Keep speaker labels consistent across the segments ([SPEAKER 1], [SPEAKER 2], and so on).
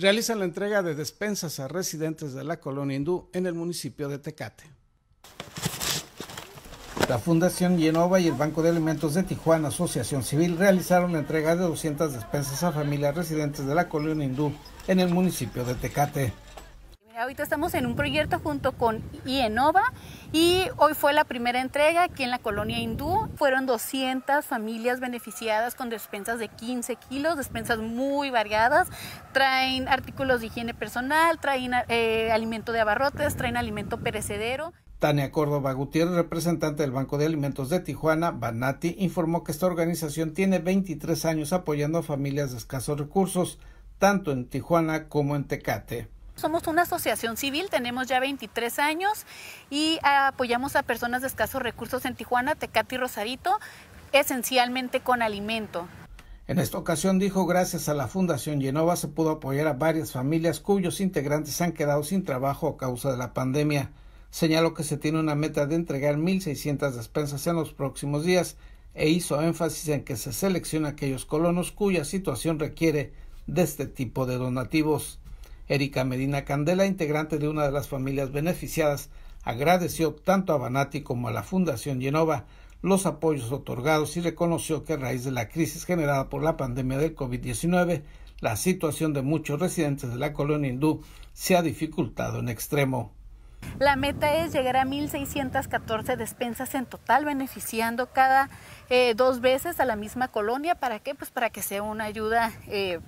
[SPEAKER 1] realizan la entrega de despensas a residentes de la colonia hindú en el municipio de Tecate. La Fundación Yenova y el Banco de Alimentos de Tijuana Asociación Civil realizaron la entrega de 200 despensas a familias residentes de la colonia hindú en el municipio de Tecate.
[SPEAKER 2] Ahorita estamos en un proyecto junto con IENOVA y hoy fue la primera entrega aquí en la colonia hindú. Fueron 200 familias beneficiadas con despensas de 15 kilos, despensas muy variadas. Traen artículos de higiene personal, traen eh, alimento de abarrotes, traen alimento perecedero.
[SPEAKER 1] Tania Córdoba Gutiérrez, representante del Banco de Alimentos de Tijuana, Banati, informó que esta organización tiene 23 años apoyando a familias de escasos recursos, tanto en Tijuana como en Tecate.
[SPEAKER 2] Somos una asociación civil, tenemos ya 23 años y apoyamos a personas de escasos recursos en Tijuana, Tecate y Rosarito, esencialmente con alimento.
[SPEAKER 1] En esta ocasión dijo gracias a la Fundación Genova se pudo apoyar a varias familias cuyos integrantes han quedado sin trabajo a causa de la pandemia. Señaló que se tiene una meta de entregar 1.600 despensas en los próximos días e hizo énfasis en que se selecciona aquellos colonos cuya situación requiere de este tipo de donativos. Erika Medina Candela, integrante de una de las familias beneficiadas, agradeció tanto a Banati como a la Fundación Genova los apoyos otorgados y reconoció que a raíz de la crisis generada por la pandemia del COVID-19, la situación de muchos residentes de la colonia hindú se ha dificultado en extremo.
[SPEAKER 2] La meta es llegar a 1.614 despensas en total, beneficiando cada eh, dos veces a la misma colonia. ¿Para qué? Pues para que sea una ayuda eh,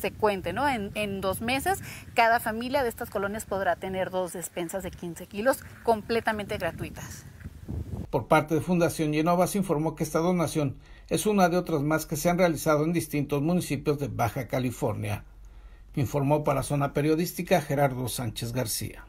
[SPEAKER 2] se cuente, ¿no? En, dos meses, cada familia de estas colonias podrá tener dos despensas de 15 kilos completamente gratuitas.
[SPEAKER 1] Por parte de Fundación Llenova se informó que esta donación es una de otras más que se han realizado en distintos municipios de Baja California. Informó para Zona Periodística Gerardo Sánchez García.